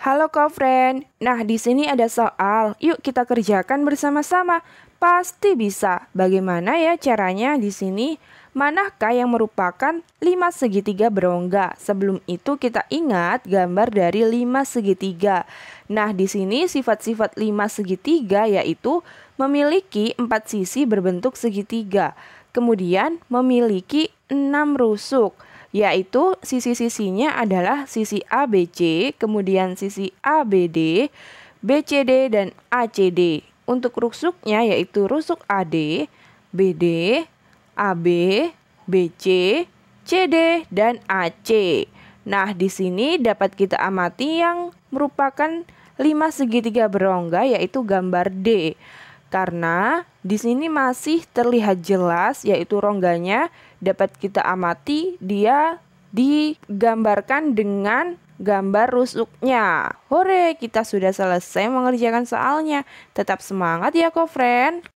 Halo kau friend. Nah, di sini ada soal. Yuk kita kerjakan bersama-sama. Pasti bisa. Bagaimana ya caranya di sini? Manakah yang merupakan 5 segitiga berongga? Sebelum itu kita ingat gambar dari 5 segitiga. Nah, di sini sifat-sifat 5 segitiga yaitu memiliki empat sisi berbentuk segitiga. Kemudian memiliki enam rusuk yaitu sisi-sisinya adalah sisi ABC, kemudian sisi ABD, BCD dan ACD. Untuk rusuknya yaitu rusuk AD, BD, AB, BC, CD dan AC. Nah, di sini dapat kita amati yang merupakan 5 segitiga berongga yaitu gambar D. Karena di sini masih terlihat jelas yaitu rongganya dapat kita amati dia digambarkan dengan gambar rusuknya. Hore, kita sudah selesai mengerjakan soalnya. Tetap semangat ya, kok friend.